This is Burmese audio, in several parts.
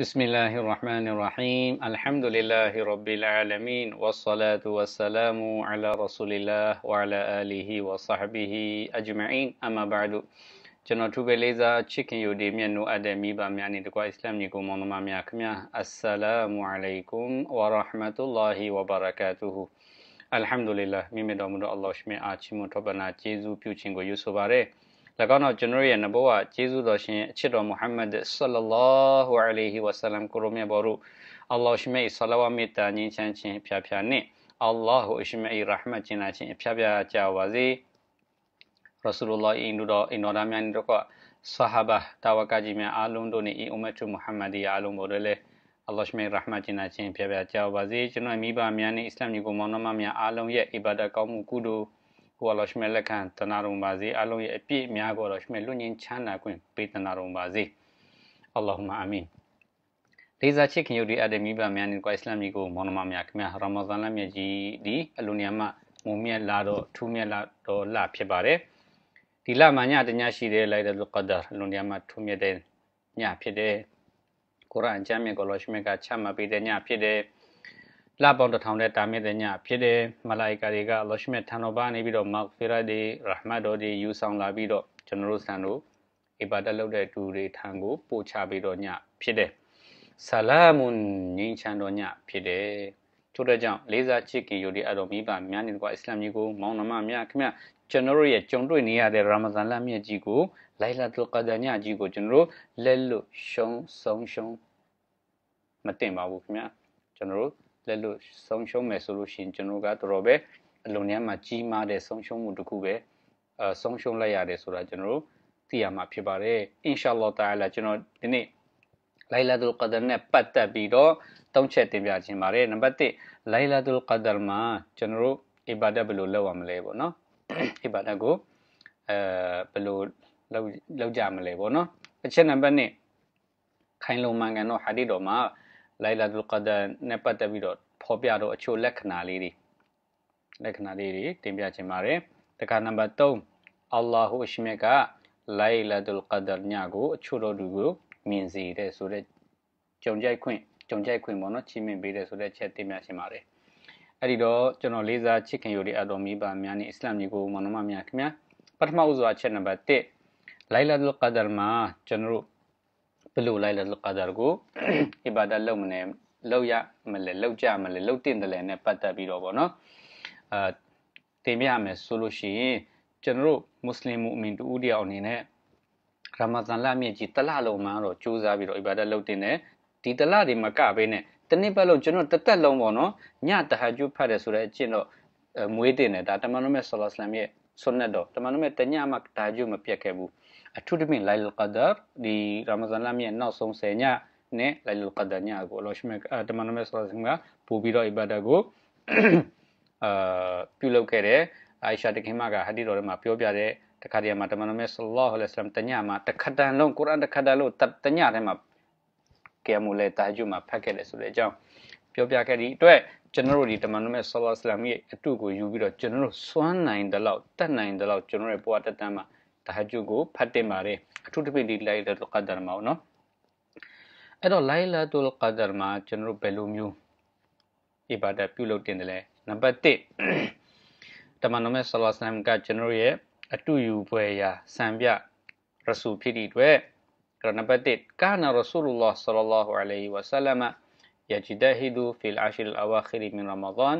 بسم الله الرحمن الرحيم الحمد لله رب العالمين والصلاة والسلام على رسول الله وعلى آله وصحبه أجمعين أما بعد جنو توب ليزا چكن يودي ميان نو أدمي بامياني دقوا إسلام نيكم ونما مياكميا السلام عليكم ورحمة الله وبركاته الحمد لله ميمي دومدو الله شمي آتشمو توبنا جيزو بيوچنگو يوسف باري ၎င်းတို့ကျွန်တော်ရဲ့နဗောဝကျေးဇူးတော်ရှင်အချစ်တော်မုဟမ္မဒ်ဆလလာဟူအလိုင်ဟီဝဆလမ်ကိုရောမြဘောရုအလ္လာဟ်ရှိမေဆလဝမေတာညင်းချမ်းချင်းဖြာဖြာနဲ့အလ္လာဟ်ရှိမေရဟမတ်ချင်းလာချင်းဖြာဖြာကြပါစေရဆူလလာအင်ဒူတော်အင်တော်ဒါမြန်တို့ကဆဟာဘာတာဝကကြီးများအားလုံးတို့နဲ့အီအူမတ်တူမုဟမ္မဒီအားလုံးတို့လည်းအလ္လာဟ်ရှိမေရဟမတ်ချင်းလာချင်းဖြာဖြာကြပါစေကျွန်တော်မိဘများနဲ့အစ္စလာမ်ညီကိုမောင်နှမများအားလုံးရဲ့အီဘာဒတ်ကောင်းမှုကုသိုလ်ကိုယ်တော်ရှမေလက်ခံတနာတော်ပါစေအလုံးရဲ့အပြည့်အများကိုတော်ရှမေလွတ်ငင်းချမ်းသာခွင့်ပေးတနာတော်ပါစေအလ္လာဟူမအာမင်လေးစားချစ်ခင်ယုတ်ဒီအဒမီပါမြန်နီကိုအစ္စလာမ်ကြီးကိုမောင်နှမများခင်ဗျာရာမဇန်လမြတ်ကြီးဒီအလွန်ညမမုံမြတ်လာတော့ထူးမြတ်လာတော့လဖြစ်ပါတယ်ဒီလမှာညတညရှိတဲ့လိုက်တဲ့လူကဒါအလွန်ညမထူးမြတ်တဲ့ညဖြစ်တယ်ကုရ်အာန်ကျမ်းမြေကိုလောရှမေကချမှတ်ပေးတဲ့ညဖြစ်တယ်လပေါင်းတစ်ထောင်တဲ့တာမင်တဲ့ညဖြစ်တယ်မလိုက်ကတွေကလော့ရှ်မက်ထန်တော်ပါနေပြီးတော့မောက်ဖီရာဒီရဟမတ်တော်ဒီယူဆောင်လာပြီးတော့ကျွန်တော်တို့ဆန်တို့အပါတက်လုပ်တဲ့သူတွေထံကိုပို့ချပြီးတော့ညဖြစ်တယ်ဆလာမွန်ငိန်ချန်တော်ညဖြစ်တယ်ထို့တဲ့ကြောင့်လေးစားချစ်ခင်ယူဒီအတော်မိဘများနေတကွာအစ္စလာမ်ကြီးကိုမောင်နှမများခင်ဗျကျွန်တော်တို့ရဲ့ကြုံတွေ့နေရတဲ့ရာမဇန်လမြတ်ကြီးကိုလိုင်လာတုလ်ကာဒါညကြီးကိုကျွန်တော်တို့လက်လွတ်ရှုံးဆုံးရှုံးမတင်ပါဘူးခင်ဗျကျွန်တော်တို့လက်လို့ဆုံးရှုံးမယ်ဆိုလို့ရှိရင်ကျွန်တော်ကတော်တော်ပဲအလွန်တန်းမှာကြီးမားတဲ့ဆုံးရှုံးမှုတစ်ခုပဲအဆုံးရှုံးလိုက်ရတယ်ဆိုတာကျွန်တော်တို့သိရမှာဖြစ်ပါတယ်အင်ရှာလောတာလာကျွန်တော်ဒီနေ့လိုင်လာဒူလ်ကဒါနဲ့ပတ်သက်ပြီးတော့သုံးချက်တင်ပြခြင်းပါတယ်နံပါတ်1လိုင်လာဒူလ်ကဒါမှာကျွန်တော်တို့အီဘာဒတ်ဘယ်လိုလုပ်ရမလဲပေါ့နော်အီဘာဒတ်ကိုအဲဘယ်လိုလုပ်လုပ်ကြမလဲပေါ့နော်အချက်နံပါတ်2ခိုင်လုံမှန်ကန်တော့ဟာဒီတော်မှာလိုင်လာဒူကဒါနဲ့ပတ်သက်ပြီးတော့ဖော်ပြတော့အချို့လက္ခဏာလေးတွေလက္ခဏာလေးတွေတင်ပြခြင်းပါတယ်တခါနံပါတ်3အလ္လာဟူအရှိမြတ်ကလိုင်လာဒူကဒါညကိုအချို့တော်သူကိုမြင်စေတဲ့ဆိုတဲ့ကြုံကြိုက်ခွင့်ကြုံကြိုက်ခွင့်ပေါ့နော်ချီးမြှင့်ပေးတဲ့ဆိုတဲ့ချက်တင်ပြခြင်းပါတယ်အဲ့ဒီတော့ကျွန်တော်လေးစားချစ်ခင်ယူတဲ့အတော်မီပါများနဲ့အစ္စလာမ်ကြီးကိုမောင်နှမများခင်ဗျာပထမဦးစွာချက်နံပါတ်1လိုင်လာဒူကဒါမှာကျွန်တော်တို့ဘယ်လိုလိုက်လဲကာဒါကိုအီဘာဒတ်လုပ်မလဲလုပ်ရမလဲလုပ်ကြမလဲလုပ်တင်တယ်လဲနဲ့ပတ်သက်ပြီးတော့ဗောနော်အာတင်ပြရမယ်ဆိုလို့ရှိရင်ကျွန်တော်တို့မွတ်စလင်မူအမင်တူဦးတယောက်အနေနဲ့ရမဇန်လမြင့်ကြီးတလလုံးမှတော့ကြိုးစားပြီးတော့အီဘာဒတ်လုပ်တင်တယ်ဒီတလတွေမကပဲနဲ့တနည်းပတ်လုံးကျွန်တော်တသက်လုံးပေါ့နော်ညတဟဂျူဖတ်တယ်ဆိုတဲ့အကျင့်တော့မွေးတင်တယ်ဒါတမန်တော်မြတ်ဆလ္လာလမ်ရဲ့ဆွန်နတ်တော်တမန်တော်မြတ်တညမှဒါဂျူမပြတ်ခဲ့ဘူးအထူးသဖြင့် Lailul Qadr ဒီ Ramadan လရဲ့နောက်ဆုံး10ညနဲ့ Lailul Qadr ညကိုအလ္လာဟ်ရှင်ကတမန်တော်မြတ်ဆလ္လာလဟ်အလိုင်းကပို့ပြီးတော့ ibadah ကိုအာပြုလုပ်ခဲ့တယ်အိုင်ရှာတခင်မကဟာဒီတော်ထဲမှာပြောပြတဲ့တခါတည်းမှာတမန်တော်မြတ်ဆလ္လာလဟ်အလိုင်းဆလမ်တညမှာတခါတန်လုံးကုရ်အန်တခါတန်လုံးတညထဲမှာကဲမူလေတာဂျူမှာဖတ်ခဲ့တယ်ဆိုတဲ့အကြောင်းပြောပြခဲ့သည့်အတွက်ကျွန်တော်တို့ဒီတမန်တော်မြတ်ဆလ္လာလဟ်အလိုင်းရဲ့အတုကိုယူပြီးတော့ကျွန်တော်တို့စွမ်းနိုင်တဲ့လောက်တတ်နိုင်တဲ့လောက်ကျွန်တော်ရဲ့ဘဝတက်တမ်းမှာတာဟဂျုဒ်ကိုဖတ်တင်ပါတယ်အထူးသဖြင့်ဒီလိုင်လာတုလ်ကာဒါမှာနော်အဲ့တော့လိုင်လာတုလ်ကာဒါမှာကျွန်တော်ဘယ်လိုမျိုးအီဘာဒတ်ပြုလုပ်တင်တယ်လဲနံပါတ်1တမန်တော်မြတ်ဆလ္လာလဟ်အလိုင်းကကျွန်တော်ရဲ့အတူယူပွဲရာစံပြရဆူဖြစ်တဲ့အတွက်တော့နံပါတ်1ကာနာရဆူလူလ္လာဟ်ဆလ္လာလဟူအလိုင်ဝဆလမ်ယဂျဒဟီဒူဖီလ်အရှရ်အဝါခီရ်မင်ရမဒန်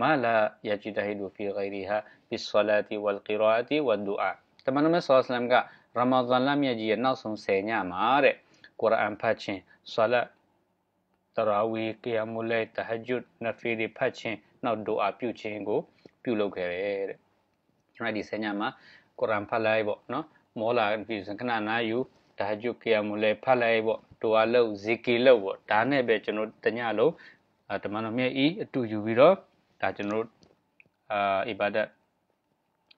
ما لا يجتهد في غيرها بالصلاة والقراءة والدعاء တမန်တော်မြတ်ဆလ္လာလဟ်အလိုင်းမ်ကရမဇန်လမြတ်ကြီးရဲ့နောက်ဆုံး10ညမှာတဲ့ကုရ်အာန်ဖတ်ခြင်းဆလတ်တရာဝီကီယာမူလဲတဟဂျွတ်နဖီတွေဖတ်ခြင်းနောက်ဒူအာပြုခြင်းကိုပြုလုပ်ခဲ့တယ်တဲ့ကျွန်တော်ဒီ10ညမှာကုရ်အာန်ဖတ်လိုက်ပေါ့နော်မောလာပြီစခဏနာယူတဟဂျွတ်ကီယာမူလဲဖတ်လိုက်ပေါ့ဒူအာလုပ်ဇီကီလုပ်ပေါ့ဒါနဲ့ပဲကျွန်တော်တညလုံးတမန်တော်မြတ်ဤအတူယူပြီးတော့ဒါကျွန်တော်တို့အာအီဘာဒတ်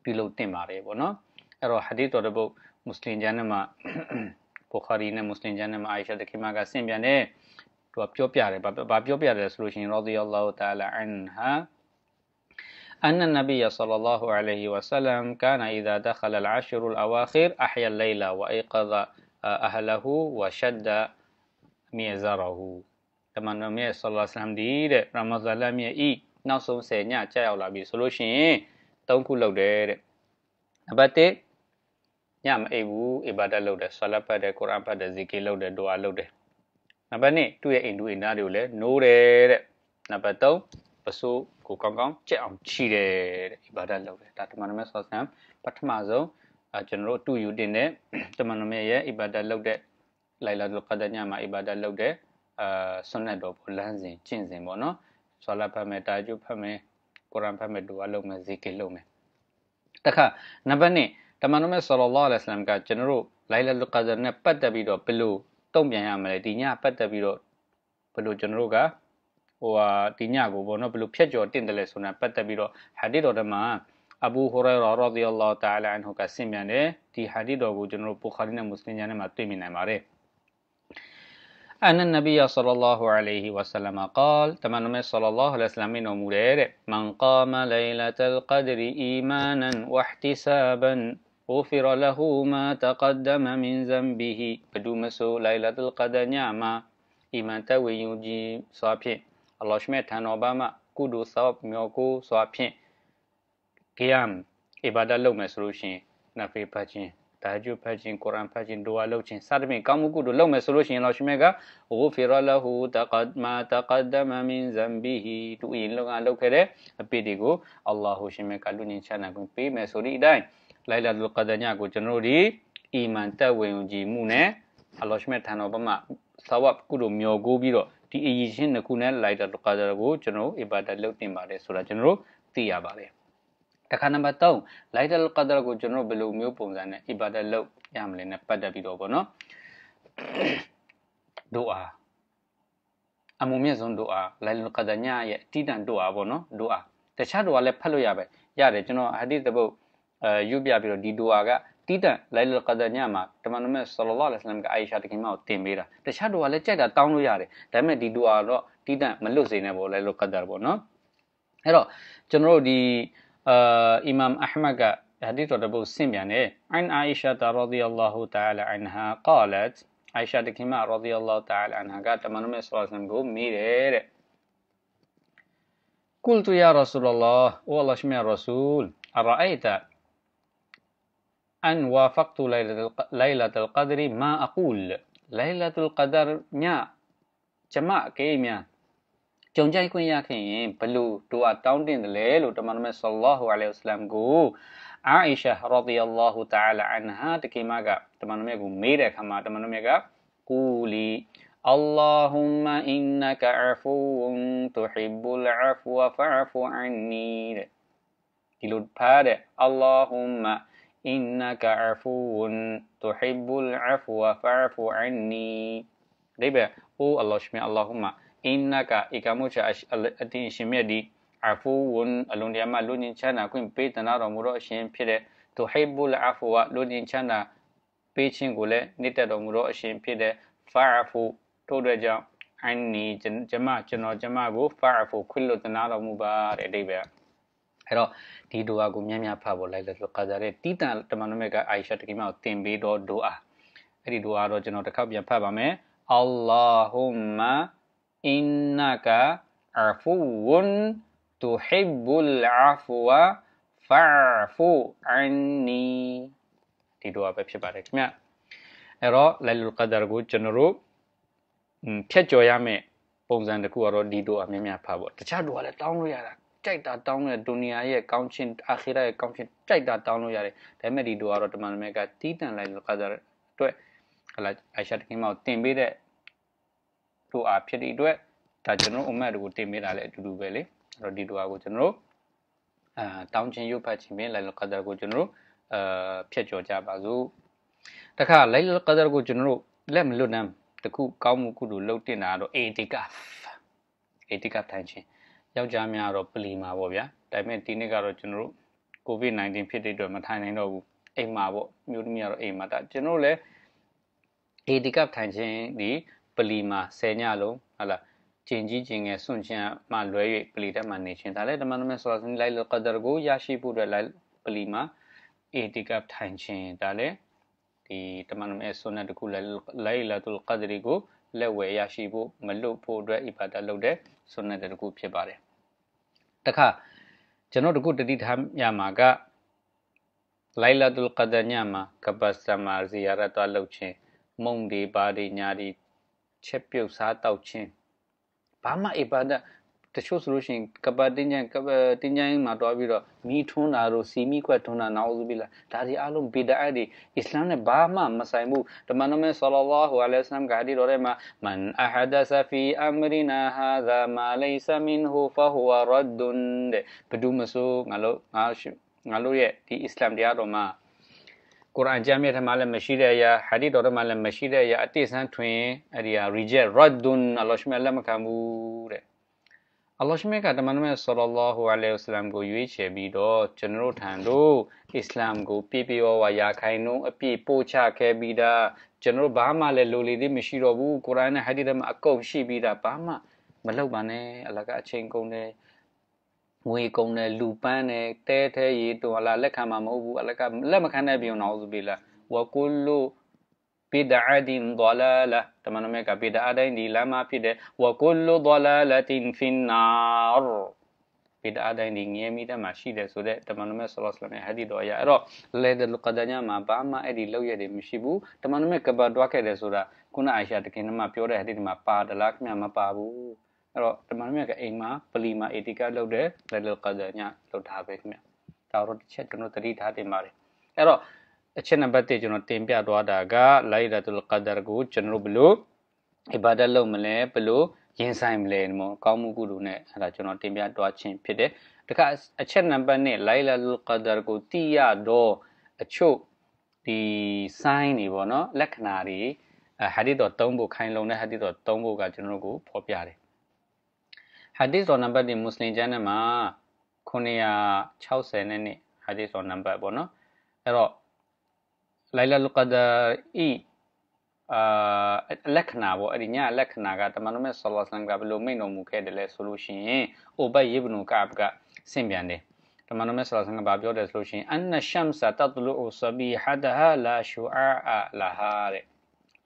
ပြုလုပ်တင်ပါတယ်ပေါ့နော်အဲ့တော့ဟာဒီတော်တဲ့ပုတ်မွတ်စလင်ကျမ်းထဲမှာဘူခါရီနဲ့မွတ်စလင်ကျမ်းထဲမှာအာရှတခင်မကဆင့်ပြန်တယ်သူကပြောပြတယ်ဘာပြောပြတယ်ဆိုလို့ရှိရင်ရာဒီယလောတာလာအန်ဟာ أن النبي صلى الله عليه وسلم كان إذا دخل العشر الأواخر أحيا الليل وأيقظ أهله وشد ميزره တမန်တော်မြတ်ဆလ္လာဆလမ်ဒီတဲ့ရမဇန်လမြတ်ဤနောက်ဆုံး10ညကြာရောက်လာပြီဆိုလို့ရှိရင်၃ခုလောက်တယ်တဲ့နံပါတ်1ညမအိပ်ဘူးအီဘာဒတ်လုပ်တယ်ဆလာဖတ်တယ်ကုရ်အာန်ဖတ်တယ်ဇီကီလုပ်တယ်ဒူအာလုပ်တယ်နံပါတ်1သူ့ရဲ့အိမ်သူအိမ်သားတွေကိုလည်းနိုးတယ်တဲ့နံပါတ်3ပစိုးကိုကောင်းကောင်းကြက်အောင်ချီတယ်တဲ့အီဘာဒတ်လုပ်တယ်ဒါတမန်တော်မြတ်ဆောဆန်ပထမဆုံးအကျွန်တော်တို့တူယူတင်တဲ့တမန်တော်မြတ်ရဲ့အီဘာဒတ်လုပ်တဲ့လိုင်လာဒ်လ်ကဒါညမှာအီဘာဒတ်လုပ်တဲ့အာဆွန်နတ်တော်ကိုလမ်းစဉ်ကျင့်စဉ်ပေါ့နော်ဆလာဖတ်မယ်တာဂျူဖတ်မယ်ကုရ်အာန်ဖတ်မယ်ဒူအာလုပ်မယ်ဇီကီလုပ်မယ်တခါနံပါတ်2တမန်တော်မြတ်ဆလ္လာလဟ်အလိုင်ဝါဆလမ်ကကျွန်တော်တို့လိုင်လတ်လူကာဒါနဲ့ပတ်သက်ပြီးတော့ဘယ်လိုတုံ့ပြန်ရမလဲဒီညပတ်သက်ပြီးတော့ဘယ်လိုကျွန်တော်တို့ကဟိုဟာဒီညကိုပေါ့နော်ဘယ်လိုဖြတ်ကျော်တင့်တယ်လဲဆိုတာပတ်သက်ပြီးတော့ဟာဒီတော်တမန်အဘူဟူရိုင်ရာရာဒီအလ္လာဟ်တာအလာအန်ဟူကဆင်မြန်တယ်ဒီဟာဒီတော်ကိုကျွန်တော်တို့ပုခါရီနဲ့မွတ်စလင်ညာနဲ့မှာတွေ့မြင်နိုင်ပါတယ် أن النبي صلى الله عليه وسلم قال تمنم صلى الله عليه وسلم من من قام ليلة القدر إيمانا واحتسابا غفر له ما تقدم من ذنبه ဘဒူမဆိုလိုင်လာတုလ်ကဒါညမှာအီမန်တဝေယုံကြည်စွာဖြင့်အလ္လာဟ်ရှ်မထံတော်ဘာမှကုဒုဆော့မြော်ကိုစွာဖြင့်ဂီယမ်အီဘာဒတ်လုပ်မယ်ဆိုလို့ရှိရင်နဖေဖတ်ခြင်းတာဂျူဖတ်ခြင်းကုရ်အန်ဖတ်ခြင်းဒူအာလုပ်ခြင်းစသဖြင့်ကောင်းမှုကုသိုလ်လုပ်မယ်ဆိုလို့ရှိရင်အလ္လာဟ်ရှ်မကဂူဖီရလဟူတကဒ်မာတကဒမမင်ဇမ်ဘီဟီသူအရင်လောကလုပ်ခဲ့တဲ့အပြစ်တွေကိုအလ္လာဟ်ရှ်မကလူညင်ချနာကိုပေးမယ်ဆိုတဲ့အတိုင်းလိုင်လာတုလ်ကာဒါညကိုကျွန်တော်တို့ဒီအီမန်တက်ဝင်ကြီးမှုနဲ့အလောရှမက်ထံတော်ဘက်မှာဆာဝပ်ကုလိုမျောကိုပြီးတော့ဒီအရေးချင်းတစ်ခုနဲ့လိုက်တာတကားတာကိုကျွန်တော်အီဘာဒတ်လုပ်တင်ပါတယ်ဆိုတာကျွန်တော်သိရပါတယ်တခါနံပါတ်3လိုက်တာလ်ကာဒါကိုကျွန်တော်ဘယ်လိုမျိုးပုံစံနဲ့အီဘာဒတ်လုပ်ရမလဲနဲ့ပတ်သက်ပြီးတော့ပေါ့နော်ဒူအာအမှုမြတ်ဆုံးဒူအာလိုက်လ်ကာဒါညရဲ့အတီးတန်ဒူအာပေါ့နော်ဒူအာတခြားဒူအာလည်းဖတ်လို့ရပဲရတယ်ကျွန်တော်ဟာဒီသဘုတ်အဲယူပြပြီးတော့ဒီဒူအာကတီးတန့်လိုင်လ်ကဒါညမှာတမန်တော်မြတ်ဆလ္လာလဟ်အလိုင်ဝါဆလမ်ကအိုင်ရှာတခင်မကိုတင်ပေးတာတခြားဒူအာလည်းကြိုက်တာတောင်းလို့ရတယ်ဒါပေမဲ့ဒီဒူအာတော့တီးတန့်မလွတ်စေနဲ့ပေါ့လိုင်လ်ကဒါပေါ့နော်အဲ့တော့ကျွန်တော်တို့ဒီအာအီမမ်အဟမက်က حديث တော်ဘုဆင့်ပြန်တယ်အန်အိုင်ရှာတာရဒီအလ္လာဟူတာအလာအန်ဟာကာလတ်အိုင်ရှာတခင်မရဒီအလ္လာဟူတာအလာအန်ဟာကတမန်တော်မြတ်ဆလ္လာလဟ်အလိုင်ဝါဆလမ်ကိုမေးတယ်တဲ့ قلت يا رسول الله والله شمع رسول أرأيت أن وافقت ليلة, الق... ليلة القدر ما أقول ليلة القدر نيا جماع كيميا جونجا يكون يا كيم بلو دوا تاوندين الليل وتمرم صلى الله عليه وسلم قو عائشة رضي الله تعالى عنها تكيما غا تمرم يقو ميرا كما تمرم يقا قولي اللهم إنك عفو تحب العفو فاعف عني كيلو بارة اللهم إنك عفو تحب العفو فاعف عني ဒီပဲအိုအလ္လာဟ်ရှင်အလ္လာဟူမအင်နကအီကမုချာအတင်ရှင်မြတ်ဒီအဖူဝန်အလုံးတရားမှာလူညင်ချမ်းသာခွင့်ပေးတနာတော်မူသောအရှင်ဖြစ်တဲ့သူဟိဘူလအဖူဝလူညင်ချမ်းသာပေးခြင်းကိုလည်းနှစ်သက်တော်မူသောအရှင်ဖြစ်တဲ့ဖာအဖူထို့အတွက်ကြောင့်အန်နီဂျမကျွန်တော်ဂျမကိုဖာအဖူခွင့်လွတ်တနာတော်မူပါတဲ့အတိပဲ။အဲ့တော့ဒီဒူအာကိုမြန်မြန်ဖတ်ဖို့လိုက်လို့ဆိုကာဇာရဲ့တီတန်တမန်တော်မြတ်ကအာရှတကိမကိုသင်ပေးတော့ဒူအာအဲ့ဒီဒူအာတော့ကျွန်တော်တစ်ခါပြန်ဖတ်ပါမယ်အလ္လာဟုမအင်နကအဖူဝွန်တူဟိဘူလ်အဖူဝါဖာဖူအန်နီဒီဒူအာပဲဖြစ်ပါတယ်ခင်ဗျအဲ့တော့လိုင်လူကဒါကိုကျွန်တော်တို့ဖြတ်ကျော်ရမယ်ပုံစံတစ်ခုကတော့ဒီဒူအာမြန်မြန်ဖတ်ဖို့တခြားဒူအာလည်းတောင်းလို့ရတာကြိုက်တာတောင်းတဲ့ဒုနီယာရဲ့ကောင်းချင်းအာခိရရဲ့ကောင်းချင်းကြိုက်တာတောင်းလို့ရတယ်ဒါပေမဲ့ဒီတို့ကတော့တမန်နမဲကတီးတန်လိုက်လို့ခါကြတဲ့အတွက်ဟလာအိုင်ရှာတခင်မောက်တင်ပေးတဲ့တို့အားဖြစ်တဲ့အတွက်ဒါကျွန်တော်အမတ်တို့ကိုတင်ပေးတာလည်းအတူတူပဲလေအဲ့တော့ဒီတို့အားကိုကျွန်တော်အာတောင်းချင်းရုပ်ဖတ်ခြင်းဖြင့်လိုက်လကဒါကိုကျွန်တော်တို့အာဖြတ်ကျော်ကြပါစို့တခါလိုက်လကဒါကိုကျွန်တော်တို့လက်မလွတ်နှမ်းတခုကောင်းမှုကုတို့လှုပ်တင်တာတော့အေတီကအေတီကထိုင်ခြင်းယောက်ျားများကတော့ပလီမှာပေါ့ဗျာဒါပေမဲ့ဒီနေ့ကတော့ကျွန်တော်တို့ COVID-19 ဖြစ်တဲ့အတွက်မထိုင်နိုင်တော့ဘူးအိမ်မှာပေါ့မျိုးသမီးကတော့အိမ်မှာဒါကျွန်တော်လည်း AD cup ထိုင်ခြင်းဒီပလီမှာ10ညလုံးဟာလားကျင်ကြီးကျင်ငယ်စွန့်ချင်းမှလွဲ၍ပလီတက်မှနေခြင်းဒါလည်းတမန်တော်မြတ်ဆရာဆင်းလိုက်လကဒါကိုရရှိဖို့အတွက်လိုက်ပလီမှာ AD cup ထိုင်ခြင်းဒါလည်းဒီတမန်တော်မြတ်ဆွန်နတ်တခုလိုက်လိုက်လာတူလကဒါကိုလက်ဝယ်ရရှိဖို့မလွတ်ဖို့အတွက်အီဘာဒတ်လုပ်တဲ့ဆွန်နတ်တခုဖြစ်ပါတယ်တခါကျွန်တော်တခုတတိထားရမှာကလိုင်လာတူလ်ကဒါညမှာကပတ်စမာဇီယာရတ်သွားလုပ်ခြင်းမုံဒီပါဒီညာဒီချက်ပြုတ်စားတောက်ခြင်းဘာမှအီဘာဒတ်တချို့ဆိုလို့ရှိရင်ကပတ်တင်းကျန်ကပတ်တင်းကျန်မှာတွားပြီးတော့မီးထွန်းတာတို့စီမီခွက်ထွန်းတာနောက်ဆုံးပြီလားဒါတွေအားလုံးဘီဒအိုက်တွေအစ္စလာမ်နဲ့ဘာမှမဆိုင်ဘူးတမန်တော်မြတ်ဆလလာဟူအလိုင်းဆလမ်ကဟာဒီတော်ထဲမှာမန်အဟဒသဖီအမရီနာဟာဇာမာလေးဆမင်ဟူဖဟူဝရဒ်ဒွန်တဲ့ဘဒူမဆိုးငါတို့ငါငါတို့ရဲ့ဒီအစ္စလာမ်တရားတော်မှာကုရ်အန်ကျမ်းမြတ်ထဲမှာလည်းမရှိတဲ့အရာဟာဒီတော်ထဲမှာလည်းမရှိတဲ့အရာအတိအဆန်းထွင်အဲ့ဒီဟာ reject raddun အလောရှမလက်မခံဘူးတဲ့အလ္လာဟ်ရှင်မြတ်ကတမန်တော်မြတ်ဆလ္လာလာဟူအလัยဟိဝဆလမ်ကိုရွေးချယ်ပြီးတော့ကျွန်တော်ထံသို့အစ္စလာမ်ကိုပြပြဝဝရာခိုင်နှုန်းအပြည့်ပို့ချခဲ့ပြီးတာကျွန်တော်ဘာမှလည်းလိုလေသေးမရှိတော့ဘူးကုရ်အာန်နဲ့ဟာဒီသ်မှာအကုန်ရှိပြီးတာဘာမှမလောက်ပါနဲ့အလကအချိန်ကုန်တယ်ငွေကုန်တယ်လူပန်းတယ်တဲထဲရေတော်လာလက်ခံမှာမဟုတ်ဘူးအလကလက်မခံတဲ့ပြုံတော်ဆိုပြီးလားဝကုလုဘီဒအာဒင်ဒလာလာတမန်တော်မြတ်ကဘီဒအာဒင်ဒီလာမဖြစ်တယ်ဝကုလုဒလာလာတင်ဖင်နာဘီဒအာဒင်ဒီငြင်းမိတဲ့မှာရှိတယ်ဆိုတဲ့တမန်တော်မြတ်ဆလောလ္လဟ်အလိုင်းဟာဒီတော်အရအဲ့တော့လေဒ်လ်ကဒညာမှာဘာမှအဲ့ဒီလောက်ရတဲ့မရှိဘူးတမန်တော်မြတ်ကဘာတွားခဲ့တယ်ဆိုတာခုနအိုင်ရှာတခင်ကမှပြောတဲ့ဟာဒီမှာပါဒလာခင်ဗျာမပါဘူးအဲ့တော့တမန်တော်မြတ်ကအိမ်မှာပလီမာအေတီကလောက်တဲ့လေဒ်လ်ကဒညာလောက်ထားပဲခင်ဗျာဒါတော့တစ်ချက်ကျွန်တော်သတိထားတင်ပါတယ်အဲ့တော့အချက်နံပါတ်1ကျွန်တော်တင်ပြသွားတာကလိုင်ရာတူလ်ကဒါကိုကျွန်တော်ဘလို့အဘာဒတ်လုပ်မလဲဘလို့ရင်ဆိုင်မလဲမောကောင်းမှုကုလို့နဲ့အဲ့ဒါကျွန်တော်တင်ပြသွားခြင်းဖြစ်တယ်တခါအချက်နံပါတ်2လိုင်ရာတူလ်ကဒါကိုတိရတော့အချို့ဒီ sign တွေပေါ့နော်လက္ခဏာတွေဟာဒီတော့၃ဖို့ခိုင်လုံတဲ့ဟာဒီတော့၃ဖို့ကကျွန်တော်တို့ကိုဖော်ပြတယ်ဟာဒီဆိုနံပါတ်ဒီမွတ်စလင်ကျမ်းထဲမှာ960နဲ့နှစ်ဟာဒီဆိုနံပါတ်ပေါ့နော်အဲ့တော့လိုင်လာလ်ကဒါအီအာလက္ခဏာပေါ့အဲ့ဒီညလက္ခဏာကတမန်တော်မြတ်ဆလ္လာဆန်ကဘယ်လိုမိန့်တော်မူခဲ့တယ်လဲဆိုလို့ရှိရင်အိုဘတ်ယေဘနုကာဘကဆင့်ပြန်တယ်တမန်တော်မြတ်ဆလ္လာဆန်ကဘာပြောတယ်ဆိုလို့ရှိရင်အန်နရှမ်ဆာတတလူဆဘီဟဒဟာလာရှူအာအလာဟာတဲ့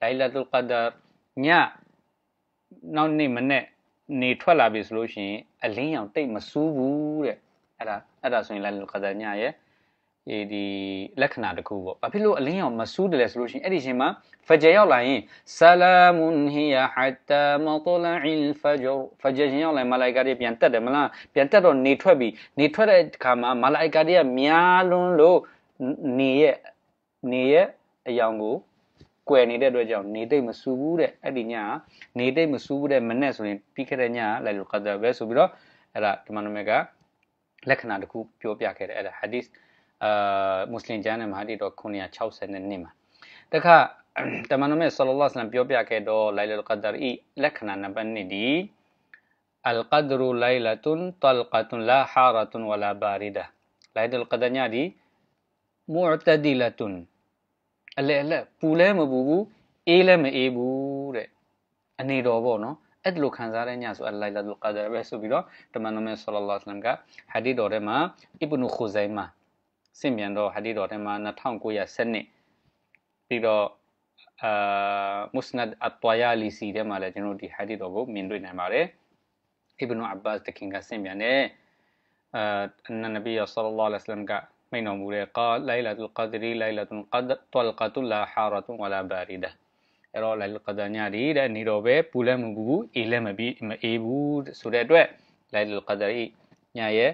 လိုင်လာလ်ကဒါညနောက်နေ့မနေ့နေထွက်လာပြီဆိုလို့ရှိရင်အလင်းရောင်တိတ်မဆူးဘူးတဲ့အဲ့ဒါအဲ့ဒါဆိုရင်လိုင်လာလ်ကဒါညရဲ့ဒီလက္ခဏာတစ်ခုပေါ့။ဘာဖြစ်လို့အလင်းရောင်မဆူးတယ်လဲဆိုလို့ရှိရင်အဲ့ဒီချိန်မှာဖဂျာရောက်လာရင်ဆလာမွန်ဟီယာဟတ်တာမတလာအီလ်ဖဂျာဖဂျာရှင်ရောက်လာမလိုက်ကတွေပြန်တက်တယ်မလား။ပြန်တက်တော့နေထွက်ပြီးနေထွက်တဲ့အခါမှာမလိုက်ကတွေကများလွန်းလို့နေရဲ့နေရဲ့အယောင်ကိုကွယ်နေတဲ့အတွက်ကြောင့်နေတိတ်မဆူဘူးတဲ့အဲ့ဒီညကနေတိတ်မဆူဘူးတဲ့မနဲ့ဆိုရင်ပြီးခဲ့တဲ့ညကလိုက်လို့ကဒါပဲဆိုပြီးတော့အဲ့ဒါဒီမနမကလက္ခဏာတစ်ခုပြောပြခဲ့တယ်အဲ့ဒါဟာဒီသ်အာမွတ်စလင်ကျမ်းနဲ့မဟာဒီတော့962မှာတခါတမန်တော်မြတ်ဆလ္လာလဟ်အလัยဟိဝါဆလမ်ပြောပြခဲ့တော့လိုင်လ်ကဒါရီလက္ခဏာနံပါတ်1ဒီအလ်ကဒရူလိုင်လတုန်တလကတုန်လာဟာရတုန်ဝလာဘာရီဒါလိုင်လ်ကဒါညာဒီမူတဒီလတုန်အလေအလက်ပူလဲမပူဘူးအေးလဲမအေးဘူးတဲ့အနေတော်ပေါ့နော်အဲ့ဒီလိုခံစားတဲ့ညဆိုအလိုင်လတုန်ကဒါရပဲဆိုပြီးတော့တမန်တော်မြတ်ဆလ္လာလဟ်အလัยဟိဝါဆလမ်ကဟာဒီတော်ထဲမှာအစ်ဘနူခူဇိုင်မာစင့်မြန်တော့ဟာဒီတော်ထဲမှာ2912ပြီးတော့အာမုစနတ်အတွာယာလီစီထဲမှာလည်းကျွန်တော်ဒီဟာဒီတော်ကိုမြင်တွေ့နိုင်ပါတယ်အီဘနူအဘတ်တခင်ကစင့်မြန်တယ်အာအန်နဗီယဆလ္လာလဟ်အလိုင်းဝါဆလမ်ကမိန့်တော်မူတဲ့ကာလိုင်လာတုလ်ကဒရီလိုင်လာတုလ်ကဒ်တလ်ကတုလာဟာရတုဝလာဘာရီဒါအဲ့တော့လိုင်လာကဒ်ညဒီတဲ့နေတော်ပဲပူလည်းမပူဘူးအေးလည်းမပြီးမအေးဘူးဆိုတဲ့အတွက်လိုင်လာကဒရီညရဲ့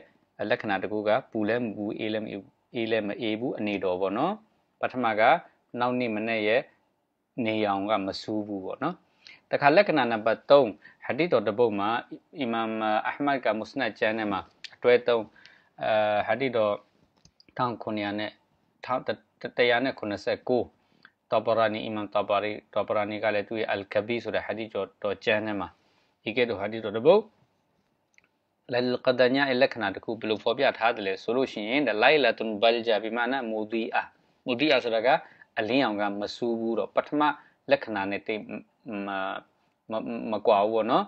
လက္ခဏာတကူကပူလည်းမပူအေးလည်းမအေးဘူးအေးလည်းမအေးဘူးအနေတော်ပေါ့နော်ပထမကနောက်နေ့မနေ့ရဲ့နေအောင်ကမဆူးဘူးပေါ့နော်တခါလက္ခဏာနံပါတ်3ဟာဒီတော်တပုတ်မှာအီမမ်အဟမတ်ကမုစနတ်ကျမ်းထဲမှာအတွဲ3အဲဟာဒီတော်1900နဲ့1196တောပရာနီအီမမ်တောပရီတောပရာနီကလည်းသူ့ရဲ့အယ်ကဘီဆိုတဲ့ဟာဒီတော်ကျမ်းထဲမှာဒီကဲတော့ဟာဒီတော်တပုတ်လလ်ကဒညာလက္ခဏာတစ်ခုဘယ်လိုဖော်ပြထားတယ်လဲဆိုလို့ရှိရင်လိုင်လာတုန်ဘလ်ဂျာဘီမာနာမူဒီအာမူဒီအာဆိုတာကအလင်းအောင်ကမဆူးဘူးတော့ပထမလက္ခဏာနဲ့တိတ်မမကွာဘူးပေါ့နော်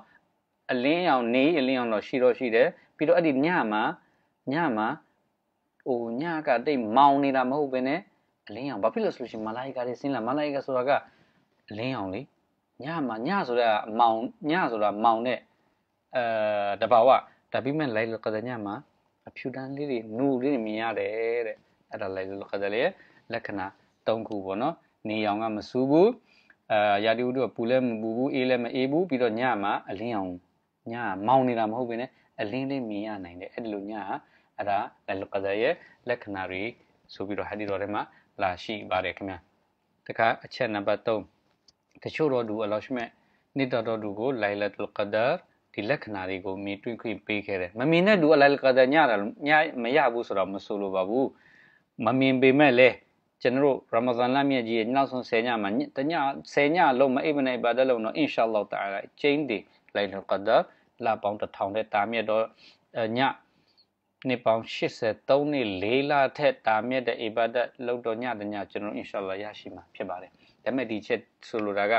အလင်းအောင်နေအလင်းအောင်တော့ရှိတော့ရှိတယ်ပြီးတော့အဲ့ဒီညမှာညမှာဟိုညကတိတ်မောင်နေတာမဟုတ်ဘဲနဲ့အလင်းအောင်ဘာဖြစ်လို့ဆိုလို့ရှိရင်မလာယီကာတွေဆင်းလာမလာယီကာဆိုတာကအလင်းအောင်လေညမှာညဆိုတာမောင်ညဆိုတာမောင်နဲ့အဲတဘာဝဒါပြီးမဲ့ light ကဒညာမှာအဖြူတန်းလေးတွေနူလေးတွေမြင်ရတယ်တဲ့အဲ့ဒါ light ကဒလေးလက္ခဏာ၃ခုပေါ့နော်နေရောင်ကမဆူဘူးအာရာဒီဥတုကပူလည်းမပူဘူးအေးလည်းမအေးဘူးပြီးတော့ညမှာအလင်းအောင်ညမောင်းနေတာမဟုတ်ဘဲနဲ့အလင်းလေးမြင်ရနိုင်တယ်အဲ့ဒီလိုညဟာအဲ့ဒါ light ကဒရဲ့လက္ခဏာတွေဆိုပြီးတော့ဟာဒီတော်ထဲမှာလာရှိပါတယ်ခင်ဗျာတခါအချက်နံပါတ်3တချို့တော့သူ allotment နေတော်တော်သူကို lailatul qadar ဒီလက္ခဏာတွေကိုမြင်တွေ့ခွင့်ပေးခဲ့တယ်မမြင်တဲ့လူအလိုက်ကတည်းကညတာညမရဘူးဆိုတော့မဆိုလိုပါဘူးမမြင်ပေမဲ့လည်းကျွန်တော်ရမဇန်လမြတ်ကြီးရဲ့နောက်ဆုံး10ညမှာတည10ညလုံးမအိပ်မနေပါတဲ့လုံးတော့ inshallah တာလာချင်းဒီလိုင်လကဒါလာပေါင်း1000တဲ့တာမြတ်တော့ညနှစ်ပေါင်း83နှစ်၄လထက်တာမြတ်တဲ့အ ibadat လောက်တော့ညတညကျွန်တော် inshallah ရရှိမှာဖြစ်ပါတယ်ဒါပေမဲ့ဒီချက်ဆိုလိုတာကတ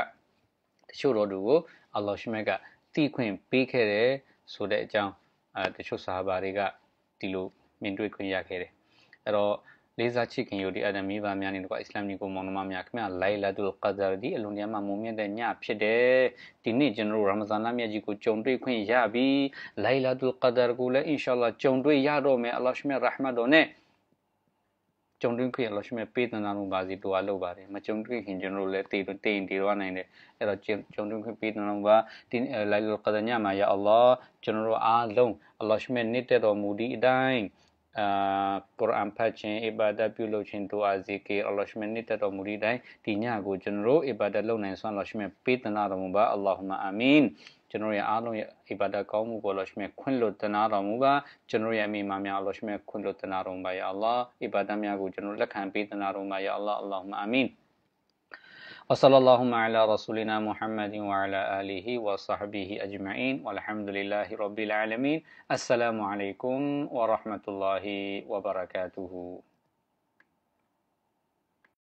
ချို့တော်သူကိုအလ္လာဟ်ရှိမက်ကသိခွင့်ပေးခဲ့တယ်ဆိုတဲ့အကြောင်းအဲတချို့စာဘာတွေကဒီလိုမြင်တွေ့ခွင့်ရခဲ့တယ်အဲ့တော့လေးစားချစ်ခင်ယိုဒီအဒမ်မီဘာများနေတော့အစ္စလာမ်ညီကိုမောင်နှမများခင်ဗျာလိုင်လာတူလ်ကဒါဒီအလွန်တရာမှမုံမြင့်တဲ့ညဖြစ်တယ်ဒီနေ့ကျွန်တော်တို့ရမဇန်လမြတ်ကြီးကိုကြုံတွေ့ခွင့်ရပြီလိုင်လာတူလ်ကဒါကိုလည်းအင်ရှာအလ္လာကြုံတွေ့ရတော့မယ်အလ္လာဟ်ရှမရဟ်မတ်တော်နဲ့ကြုံတွေ့ခွင့်လို့ရှိမဲ့ပေးတန်တာလုံးပါစီလိုအပ်လို့ပါတယ်မကြုံတွေ့ခင်ကျွန်တော်တို့လည်းတည်တည်တည်တော့နိုင်တယ်အဲ့တော့ကြုံတွေ့ခွင့်ပေးတန်တာလုံးပါဒီလိုက်လို့ကဒညာမှာယာအလ္လာကျွန်တော်တို့အားလုံးအလ္လာရှိမဲ့နေတဲ့တော်မူဒီအတိုင်းအာကုရ်အန်ဖတ်ခြင်းအီဘာဒတ်ပြုလုပ်ခြင်းဒူအာဇီကေအလ္လာဟ်ရှင်နဲ့တတော်မူဒီတိုင်းဒီညကိုကျွန်တော်တို့အီဘာဒတ်လုပ်နိုင်စွမ်းအလ္လာဟ်ရှင်ပေးတနာတော်မူပါအလ္လာဟူမအာမင်ကျွန်တော်ရဲ့အားလုံးရဲ့အိဘာဒတ်ကောင်းမှုကိုလောရှမြခွင့်လွတ်တနာတော်မူပါကျွန်တော်ရဲ့အမိမာများလောရှမြခွင့်လွတ်တနာတော်မူပါယာအလ္လာဟ်အိဘာဒတ်များကိုကျွန်တော်လက်ခံပေးတနာတော်မူပါယာအလ္လာဟ်အလ္လာဟ်အာမင် وصلى اللهم على رسولنا محمد وعلى آله وصحبه أجمعين والحمد لله رب العالمين السلام عليكم ورحمة الله وبركاته